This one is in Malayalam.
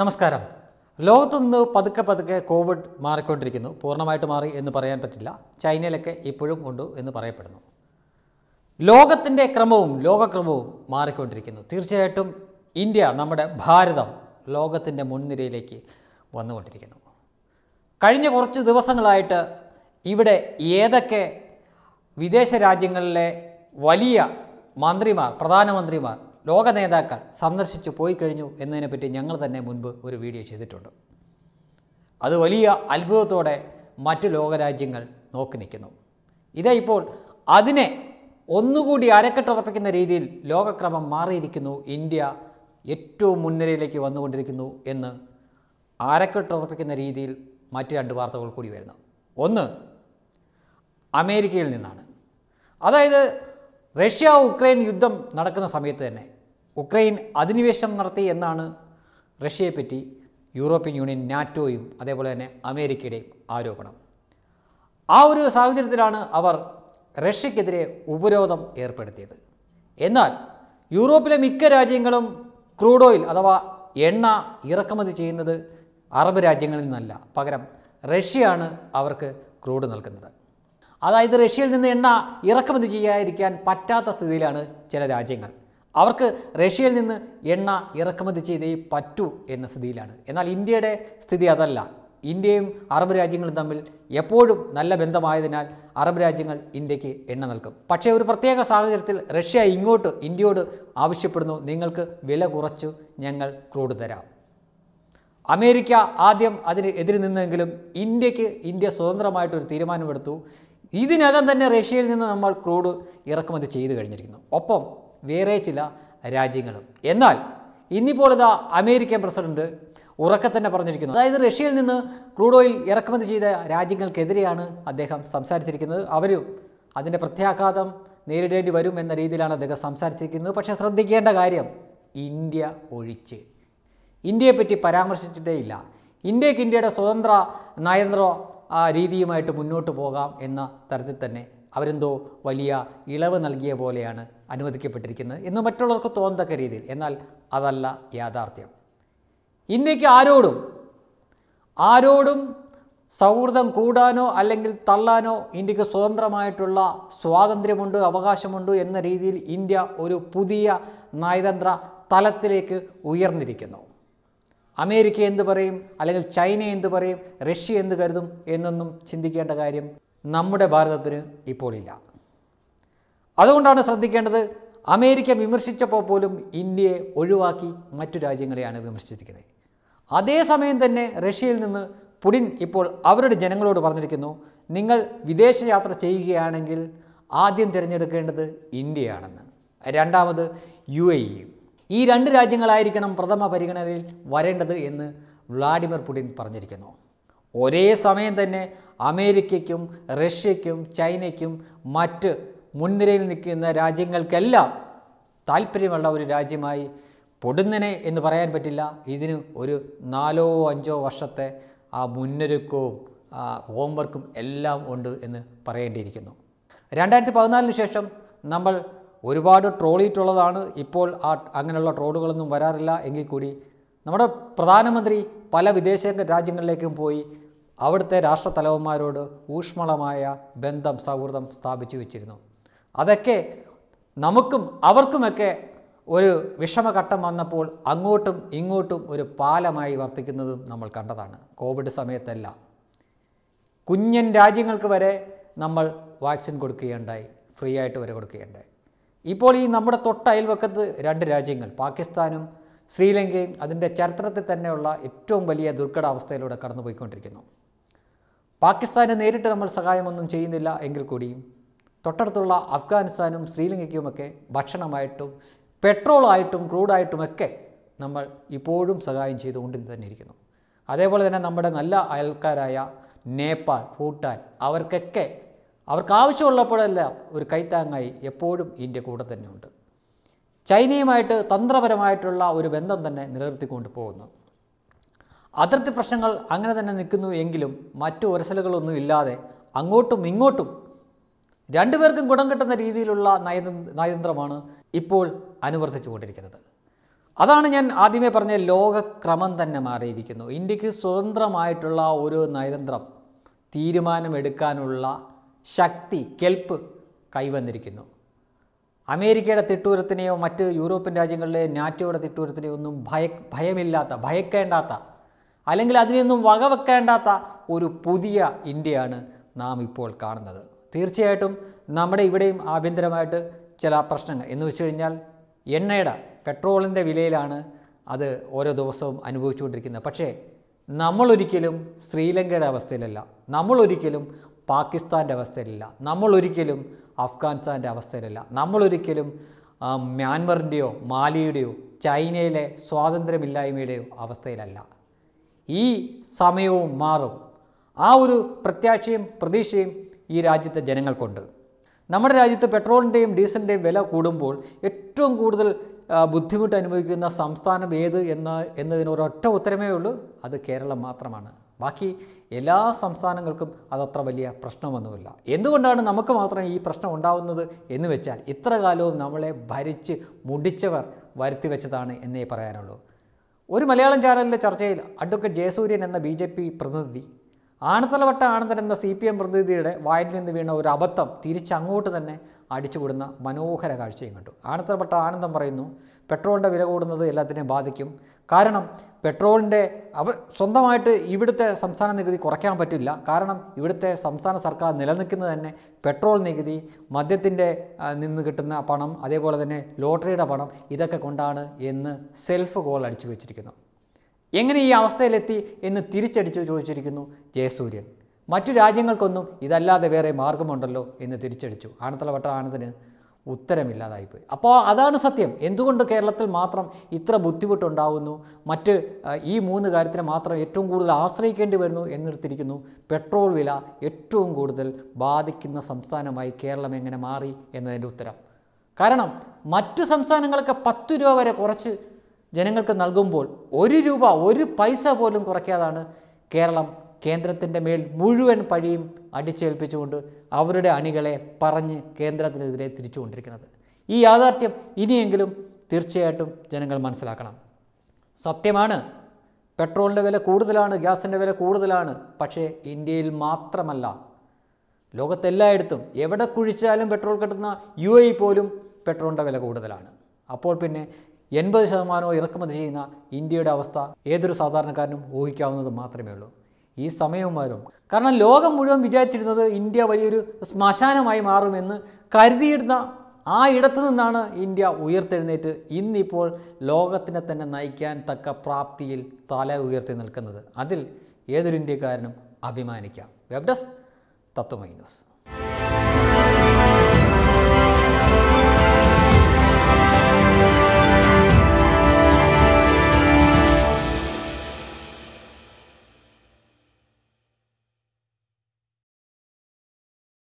നമസ്കാരം ലോകത്തുനിന്ന് പതുക്കെ പതുക്കെ കോവിഡ് മാറിക്കൊണ്ടിരിക്കുന്നു പൂർണ്ണമായിട്ട് മാറി എന്ന് പറയാൻ പറ്റില്ല ചൈനയിലൊക്കെ ഇപ്പോഴും ഉണ്ട് എന്ന് പറയപ്പെടുന്നു ലോകത്തിൻ്റെ ക്രമവും ലോകക്രമവും മാറിക്കൊണ്ടിരിക്കുന്നു തീർച്ചയായിട്ടും ഇന്ത്യ നമ്മുടെ ഭാരതം ലോകത്തിൻ്റെ മുൻനിരയിലേക്ക് വന്നുകൊണ്ടിരിക്കുന്നു കഴിഞ്ഞ കുറച്ച് ദിവസങ്ങളായിട്ട് ഇവിടെ ഏതൊക്കെ വിദേശ രാജ്യങ്ങളിലെ വലിയ മന്ത്രിമാർ പ്രധാനമന്ത്രിമാർ ലോക നേതാക്കൾ സന്ദർശിച്ചു പോയി കഴിഞ്ഞു എന്നതിനെപ്പറ്റി ഞങ്ങൾ തന്നെ മുൻപ് ഒരു വീഡിയോ ചെയ്തിട്ടുണ്ട് അത് വലിയ അത്ഭുതത്തോടെ മറ്റു ലോകരാജ്യങ്ങൾ നോക്കി നിൽക്കുന്നു ഇതേ ഇപ്പോൾ അതിനെ ഒന്നുകൂടി അരക്കെട്ടുറപ്പിക്കുന്ന രീതിയിൽ ലോകക്രമം മാറിയിരിക്കുന്നു ഇന്ത്യ ഏറ്റവും മുൻനിരയിലേക്ക് വന്നുകൊണ്ടിരിക്കുന്നു എന്ന് അരക്കെട്ടുറപ്പിക്കുന്ന രീതിയിൽ മറ്റ് രണ്ട് വാർത്തകൾ കൂടി വരുന്നു ഒന്ന് അമേരിക്കയിൽ നിന്നാണ് അതായത് റഷ്യ ഉക്രൈൻ യുദ്ധം നടക്കുന്ന സമയത്ത് തന്നെ ഉക്രൈൻ അധിനിവേശം നടത്തി എന്നാണ് റഷ്യയെപ്പറ്റി യൂറോപ്യൻ യൂണിയൻ നാറ്റോയും അതേപോലെ തന്നെ അമേരിക്കയുടെയും ആരോപണം ആ ഒരു സാഹചര്യത്തിലാണ് അവർ റഷ്യക്കെതിരെ ഉപരോധം ഏർപ്പെടുത്തിയത് എന്നാൽ യൂറോപ്പിലെ മിക്ക രാജ്യങ്ങളും ക്രൂഡ് ഓയിൽ അഥവാ എണ്ണ ഇറക്കുമതി ചെയ്യുന്നത് അറബ് രാജ്യങ്ങളിൽ നിന്നല്ല പകരം റഷ്യയാണ് അവർക്ക് ക്രൂഡ് നൽകുന്നത് അതായത് റഷ്യയിൽ നിന്ന് എണ്ണ ഇറക്കുമതി ചെയ്യാതിരിക്കാൻ പറ്റാത്ത സ്ഥിതിയിലാണ് ചില രാജ്യങ്ങൾ അവർക്ക് റഷ്യയിൽ നിന്ന് എണ്ണ ഇറക്കുമതി ചെയ്തേ പറ്റൂ എന്ന സ്ഥിതിയിലാണ് എന്നാൽ ഇന്ത്യയുടെ സ്ഥിതി അതല്ല ഇന്ത്യയും അറബ് രാജ്യങ്ങളും തമ്മിൽ എപ്പോഴും നല്ല ബന്ധമായതിനാൽ അറബ് രാജ്യങ്ങൾ ഇന്ത്യക്ക് എണ്ണ നൽകും പക്ഷേ ഒരു പ്രത്യേക സാഹചര്യത്തിൽ റഷ്യ ഇങ്ങോട്ട് ഇന്ത്യയോട് ആവശ്യപ്പെടുന്നു നിങ്ങൾക്ക് വില കുറച്ചു ഞങ്ങൾ ക്രൂഡ് തരാം അമേരിക്ക ആദ്യം അതിന് എതിരെ നിന്നെങ്കിലും ഇന്ത്യക്ക് ഇന്ത്യ സ്വതന്ത്രമായിട്ടൊരു തീരുമാനമെടുത്തു ഇതിനകം തന്നെ റഷ്യയിൽ നിന്ന് നമ്മൾ ക്രൂഡ് ഇറക്കുമതി ചെയ്തു കഴിഞ്ഞിരിക്കുന്നു ഒപ്പം വേറെ ചില രാജ്യങ്ങളും എന്നാൽ ഇന്നിപ്പോൾ ഇതാ അമേരിക്കൻ പ്രസിഡന്റ് ഉറക്കെ തന്നെ പറഞ്ഞിരിക്കുന്നു അതായത് റഷ്യയിൽ നിന്ന് ക്രൂഡ് ഓയിൽ ഇറക്കുമതി ചെയ്ത രാജ്യങ്ങൾക്കെതിരെയാണ് അദ്ദേഹം സംസാരിച്ചിരിക്കുന്നത് അവരും അതിൻ്റെ പ്രത്യാഘാതം നേരിടേണ്ടി വരും എന്ന രീതിയിലാണ് അദ്ദേഹം സംസാരിച്ചിരിക്കുന്നത് പക്ഷേ ശ്രദ്ധിക്കേണ്ട കാര്യം ഇന്ത്യ ഒഴിച്ച് ഇന്ത്യയെപ്പറ്റി പരാമർശിച്ചിട്ടേയില്ല ഇന്ത്യക്ക് ഇന്ത്യയുടെ സ്വതന്ത്ര നയതന്ത്ര രീതിയുമായിട്ട് മുന്നോട്ട് പോകാം എന്ന തരത്തിൽ തന്നെ അവരെന്തോ വലിയ ഇളവ് നൽകിയ പോലെയാണ് അനുവദിക്കപ്പെട്ടിരിക്കുന്നത് എന്ന് മറ്റുള്ളവർക്ക് തോന്നത്തക്ക രീതിയിൽ എന്നാൽ അതല്ല യാഥാർത്ഥ്യം ഇന്ത്യക്ക് ആരോടും ആരോടും സൗഹൃദം കൂടാനോ അല്ലെങ്കിൽ തള്ളാനോ ഇന്ത്യക്ക് സ്വതന്ത്രമായിട്ടുള്ള സ്വാതന്ത്ര്യമുണ്ട് അവകാശമുണ്ട് എന്ന രീതിയിൽ ഇന്ത്യ ഒരു പുതിയ നയതന്ത്ര തലത്തിലേക്ക് ഉയർന്നിരിക്കുന്നു അമേരിക്ക എന്ത് പറയും അല്ലെങ്കിൽ ചൈന എന്ത് പറയും റഷ്യ എന്ത് കരുതും എന്നൊന്നും ചിന്തിക്കേണ്ട കാര്യം നമ്മുടെ ഭാരതത്തിന് ഇപ്പോൾ ഇല്ല അതുകൊണ്ടാണ് ശ്രദ്ധിക്കേണ്ടത് അമേരിക്ക വിമർശിച്ചപ്പോൾ പോലും ഇന്ത്യയെ ഒഴിവാക്കി മറ്റു രാജ്യങ്ങളെയാണ് വിമർശിച്ചിരിക്കുന്നത് അതേസമയം തന്നെ റഷ്യയിൽ നിന്ന് പുടിൻ ഇപ്പോൾ അവരുടെ ജനങ്ങളോട് പറഞ്ഞിരിക്കുന്നു നിങ്ങൾ വിദേശയാത്ര ചെയ്യുകയാണെങ്കിൽ ആദ്യം തിരഞ്ഞെടുക്കേണ്ടത് ഇന്ത്യയാണെന്ന് രണ്ടാമത് യു എ ഇ ഈ രണ്ട് രാജ്യങ്ങളായിരിക്കണം പ്രഥമ പരിഗണനയിൽ വരേണ്ടത് എന്ന് വ്ളാഡിമിർ പുടിൻ പറഞ്ഞിരിക്കുന്നു ഒരേ സമയം തന്നെ അമേരിക്കയ്ക്കും റഷ്യയ്ക്കും ചൈനയ്ക്കും മറ്റ് മുൻനിരയിൽ നിൽക്കുന്ന രാജ്യങ്ങൾക്കെല്ലാം താല്പര്യമുള്ള ഒരു രാജ്യമായി പൊടുന്നനെ എന്ന് പറയാൻ പറ്റില്ല ഇതിന് ഒരു നാലോ അഞ്ചോ വർഷത്തെ ആ മുന്നൊരുക്കവും ഹോംവർക്കും എല്ലാം ഉണ്ട് എന്ന് പറയേണ്ടിയിരിക്കുന്നു രണ്ടായിരത്തി പതിനാലിന് ശേഷം നമ്മൾ ഒരുപാട് ട്രോളിയിട്ടുള്ളതാണ് ഇപ്പോൾ ആ അങ്ങനെയുള്ള ട്രോളുകളൊന്നും വരാറില്ല എങ്കിൽ കൂടി നമ്മുടെ പ്രധാനമന്ത്രി പല വിദേശ രാജ്യങ്ങളിലേക്കും പോയി അവിടുത്തെ രാഷ്ട്രത്തലവന്മാരോട് ഊഷ്മളമായ ബന്ധം സൗഹൃദം സ്ഥാപിച്ചു വച്ചിരുന്നു അതൊക്കെ നമുക്കും അവർക്കുമൊക്കെ ഒരു വിഷമഘട്ടം വന്നപ്പോൾ അങ്ങോട്ടും ഇങ്ങോട്ടും ഒരു പാലമായി വർത്തിക്കുന്നതും നമ്മൾ കണ്ടതാണ് കോവിഡ് സമയത്തല്ല കുഞ്ഞൻ രാജ്യങ്ങൾക്ക് വരെ നമ്മൾ വാക്സിൻ കൊടുക്കുകയുണ്ടായി ഫ്രീ ആയിട്ട് വരെ കൊടുക്കുകയുണ്ടായി ഇപ്പോൾ ഈ നമ്മുടെ തൊട്ട അയൽവക്കത്ത് രണ്ട് രാജ്യങ്ങൾ പാകിസ്ഥാനും ശ്രീലങ്കയും അതിൻ്റെ ചരിത്രത്തിൽ തന്നെയുള്ള ഏറ്റവും വലിയ ദുർഘടാവസ്ഥയിലൂടെ കടന്നുപോയിക്കൊണ്ടിരിക്കുന്നു പാകിസ്ഥാനെ നേരിട്ട് നമ്മൾ സഹായമൊന്നും ചെയ്യുന്നില്ല എങ്കിൽ കൂടിയും തൊട്ടടുത്തുള്ള അഫ്ഗാനിസ്ഥാനും ശ്രീലങ്കയ്ക്കുമൊക്കെ ഭക്ഷണമായിട്ടും പെട്രോളായിട്ടും ക്രൂഡായിട്ടുമൊക്കെ നമ്മൾ ഇപ്പോഴും സഹായം ചെയ്തുകൊണ്ട് തന്നെ ഇരിക്കുന്നു അതേപോലെ തന്നെ നമ്മുടെ നല്ല അയൽക്കാരായ നേപ്പാൾ ഭൂട്ടാൻ അവർക്കൊക്കെ അവർക്ക് ആവശ്യമുള്ളപ്പോഴെല്ലാം ഒരു കൈത്താങ്ങായി എപ്പോഴും ഇന്ത്യ കൂടെ തന്നെയുണ്ട് ചൈനയുമായിട്ട് തന്ത്രപരമായിട്ടുള്ള ഒരു ബന്ധം തന്നെ നിലനിർത്തിക്കൊണ്ട് പോകുന്നു അതിർത്തി പ്രശ്നങ്ങൾ അങ്ങനെ തന്നെ നിൽക്കുന്നു എങ്കിലും മറ്റു ഉരസലുകളൊന്നും ഇല്ലാതെ അങ്ങോട്ടും ഇങ്ങോട്ടും രണ്ടുപേർക്കും ഗുണം കിട്ടുന്ന രീതിയിലുള്ള നയതന്ത്രമാണ് ഇപ്പോൾ അനുവർത്തിച്ചുകൊണ്ടിരിക്കുന്നത് അതാണ് ഞാൻ ആദ്യമേ പറഞ്ഞ ലോകക്രമം തന്നെ മാറിയിരിക്കുന്നു ഇന്ത്യക്ക് സ്വതന്ത്രമായിട്ടുള്ള ഒരു നയതന്ത്രം തീരുമാനമെടുക്കാനുള്ള ശക്തി കെൽപ്പ് കൈവന്നിരിക്കുന്നു അമേരിക്കയുടെ തിട്ടൂരത്തിനെയോ മറ്റ് യൂറോപ്യൻ രാജ്യങ്ങളിലെ നാറ്റോയുടെ തിട്ടൂരത്തിനെയോ ഒന്നും ഭയ ഭയമില്ലാത്ത ഭയക്കേണ്ടാത്ത അല്ലെങ്കിൽ അതിനൊന്നും വകവെക്കേണ്ടാത്ത ഒരു പുതിയ ഇന്ത്യയാണ് നാം ഇപ്പോൾ കാണുന്നത് തീർച്ചയായിട്ടും നമ്മുടെ ഇവിടെയും ആഭ്യന്തരമായിട്ട് ചില പ്രശ്നങ്ങൾ എന്ന് വെച്ച് കഴിഞ്ഞാൽ എണ്ണയുടെ പെട്രോളിൻ്റെ വിലയിലാണ് അത് ഓരോ ദിവസവും അനുഭവിച്ചുകൊണ്ടിരിക്കുന്നത് പക്ഷേ നമ്മളൊരിക്കലും ശ്രീലങ്കയുടെ അവസ്ഥയിലല്ല നമ്മളൊരിക്കലും പാകിസ്ഥാൻ്റെ അവസ്ഥയിലല്ല നമ്മളൊരിക്കലും അഫ്ഗാനിസ്ഥാൻ്റെ അവസ്ഥയിലല്ല നമ്മളൊരിക്കലും മ്യാൻമറിൻ്റെയോ മാലിയുടെയോ ചൈനയിലെ സ്വാതന്ത്ര്യമില്ലായ്മയുടെയോ അവസ്ഥയിലല്ല ഈ സമയവും മാറും ആ ഒരു പ്രത്യാശയും പ്രതീക്ഷയും ഈ രാജ്യത്തെ ജനങ്ങൾക്കുണ്ട് നമ്മുടെ രാജ്യത്ത് പെട്രോളിൻ്റെയും ഡീസലിൻ്റെയും വില കൂടുമ്പോൾ ഏറ്റവും കൂടുതൽ ബുദ്ധിമുട്ട് അനുഭവിക്കുന്ന സംസ്ഥാനം ഏത് എന്ന എന്നതിന് ഒരൊറ്റ ഉത്തരമേ ഉള്ളൂ അത് കേരളം മാത്രമാണ് ബാക്കി എല്ലാ സംസ്ഥാനങ്ങൾക്കും അതത്ര വലിയ പ്രശ്നമൊന്നുമില്ല എന്തുകൊണ്ടാണ് നമുക്ക് മാത്രം ഈ പ്രശ്നം ഉണ്ടാവുന്നത് എന്ന് വെച്ചാൽ ഇത്ര കാലവും നമ്മളെ ഭരിച്ച് മുടിച്ചവർ വരുത്തി വെച്ചതാണ് എന്നേ പറയാനുള്ളൂ ഒരു മലയാളം ചാനലിൻ്റെ ചർച്ചയിൽ അഡ്വക്കേറ്റ് ജയസൂര്യൻ എന്ന ബി ജെ പി പ്രതിനിധി ആണത്തലവട്ട ആനന്ദൻ എന്ന സി പി എം പ്രതിനിധിയുടെ വായിൽ നിന്ന് വീണ ഒരു അബദ്ധം തിരിച്ചങ്ങോട്ട് തന്നെ അടിച്ചുകൂടുന്ന മനോഹര കാഴ്ചയും കണ്ടു ആണത്തലവട്ട ആനന്ദം പറയുന്നു പെട്രോളിൻ്റെ വില കൂടുന്നത് എല്ലാത്തിനെയും ബാധിക്കും കാരണം പെട്രോളിൻ്റെ അവ സ്വന്തമായിട്ട് ഇവിടുത്തെ സംസ്ഥാന നികുതി കുറയ്ക്കാൻ പറ്റില്ല കാരണം ഇവിടുത്തെ സംസ്ഥാന സർക്കാർ നിലനിൽക്കുന്നത് തന്നെ പെട്രോൾ നികുതി മദ്യത്തിൻ്റെ നിന്ന് കിട്ടുന്ന പണം അതേപോലെ തന്നെ ലോട്ടറിയുടെ പണം ഇതൊക്കെ കൊണ്ടാണ് എന്ന് സെൽഫ് ഗോൾ അടിച്ചു വെച്ചിരിക്കുന്നു എങ്ങനെ ഈ അവസ്ഥയിലെത്തി എന്ന് തിരിച്ചടിച്ചു ചോദിച്ചിരിക്കുന്നു ജയസൂര്യൻ മറ്റു രാജ്യങ്ങൾക്കൊന്നും ഇതല്ലാതെ വേറെ മാർഗമുണ്ടല്ലോ എന്ന് തിരിച്ചടിച്ചു ആനത്തല വട്ട ഉത്തരമില്ലാതായിപ്പോയി അപ്പോൾ അതാണ് സത്യം എന്തുകൊണ്ട് കേരളത്തിൽ മാത്രം ഇത്ര ബുദ്ധിമുട്ടുണ്ടാവുന്നു മറ്റ് ഈ മൂന്ന് കാര്യത്തിന് മാത്രം ഏറ്റവും കൂടുതൽ ആശ്രയിക്കേണ്ടി വരുന്നു എന്നെടുത്തിരിക്കുന്നു പെട്രോൾ വില ഏറ്റവും കൂടുതൽ ബാധിക്കുന്ന സംസ്ഥാനമായി കേരളം എങ്ങനെ മാറി എന്നതിൻ്റെ ഉത്തരം കാരണം മറ്റു സംസ്ഥാനങ്ങൾക്ക് പത്ത് രൂപ വരെ കുറച്ച് ജനങ്ങൾക്ക് നൽകുമ്പോൾ ഒരു രൂപ ഒരു പൈസ പോലും കുറയ്ക്കാതാണ് കേരളം കേന്ദ്രത്തിൻ്റെ മേൽ മുഴുവൻ പഴിയും അടിച്ചേൽപ്പിച്ചുകൊണ്ട് അവരുടെ അണികളെ പറഞ്ഞ് കേന്ദ്രത്തിനെതിരെ തിരിച്ചുകൊണ്ടിരിക്കുന്നത് ഈ യാഥാർത്ഥ്യം ഇനിയെങ്കിലും തീർച്ചയായിട്ടും ജനങ്ങൾ മനസ്സിലാക്കണം സത്യമാണ് പെട്രോളിൻ്റെ വില കൂടുതലാണ് ഗ്യാസിൻ്റെ വില കൂടുതലാണ് പക്ഷേ ഇന്ത്യയിൽ മാത്രമല്ല ലോകത്തെല്ലായിടത്തും എവിടെ കുഴിച്ചാലും പെട്രോൾ കിട്ടുന്ന യു എ പോലും പെട്രോളിൻ്റെ വില കൂടുതലാണ് അപ്പോൾ പിന്നെ എൺപത് ശതമാനവും ഇറക്കുമതി ചെയ്യുന്ന ഇന്ത്യയുടെ അവസ്ഥ ഏതൊരു സാധാരണക്കാരനും ഊഹിക്കാവുന്നത് മാത്രമേ ഉള്ളൂ ഈ സമയവുമാരും കാരണം ലോകം മുഴുവൻ വിചാരിച്ചിരുന്നത് ഇന്ത്യ വലിയൊരു ശ്മശാനമായി മാറുമെന്ന് കരുതിയിടുന്ന ആ ഇടത്തു നിന്നാണ് ഇന്ത്യ ഉയർത്തെഴുന്നേറ്റ് ഇന്നിപ്പോൾ ലോകത്തിനെ തന്നെ നയിക്കാൻ തക്ക പ്രാപ്തിയിൽ തല ഉയർത്തി നിൽക്കുന്നത് അതിൽ ഏതൊരു ഇന്ത്യക്കാരനും അഭിമാനിക്കാം വെബ് ഡെസ്ക് തത്വമൈ ന്യൂസ്